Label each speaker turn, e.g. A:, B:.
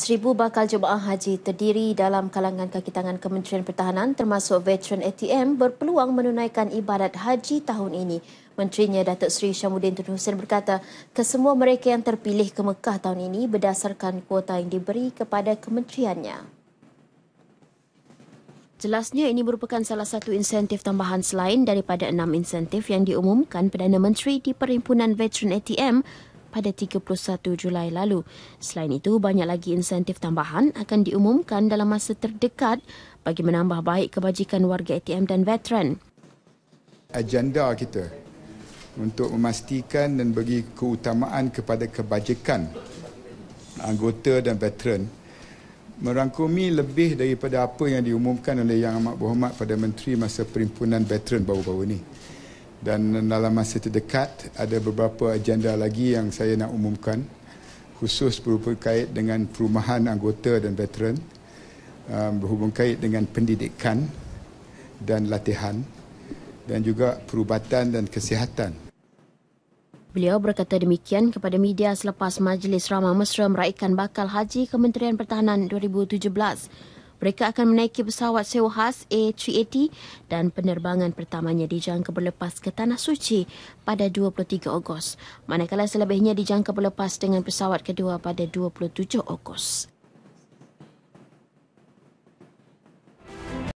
A: 1,000 bakal jemaah haji terdiri dalam kalangan kakitangan Kementerian Pertahanan termasuk veteran ATM berpeluang menunaikan ibadat haji tahun ini. Menterinya Datuk Seri Syamuddin Tun Hussein berkata, kesemua mereka yang terpilih ke Mekah tahun ini berdasarkan kuota yang diberi kepada kementeriannya. Jelasnya ini merupakan salah satu insentif tambahan selain daripada enam insentif yang diumumkan Perdana Menteri di Perhimpunan Veteran ATM pada 31 Julai lalu. Selain itu, banyak lagi insentif tambahan akan diumumkan dalam masa terdekat bagi menambah baik kebajikan warga ATM dan veteran.
B: Agenda kita untuk memastikan dan bagi keutamaan kepada kebajikan anggota dan veteran merangkumi lebih daripada apa yang diumumkan oleh Yang Amat Berhormat pada Menteri masa perimpunan veteran baru-baru ini dan dalam masa terdekat ada beberapa agenda lagi yang saya nak umumkan khusus berkait dengan perumahan anggota dan veteran um, berhubung kait dengan pendidikan dan latihan dan juga perubatan dan kesihatan.
A: Beliau berkata demikian kepada media selepas Majlis Ramah Mesra meraihkan bakal haji Kementerian Pertahanan 2017. Mereka akan menaiki pesawat sewa khas A380 dan penerbangan pertamanya dijangka berlepas ke Tanah Suci pada 23 Ogos. Manakala selebihnya dijangka berlepas dengan pesawat kedua pada 27 Ogos.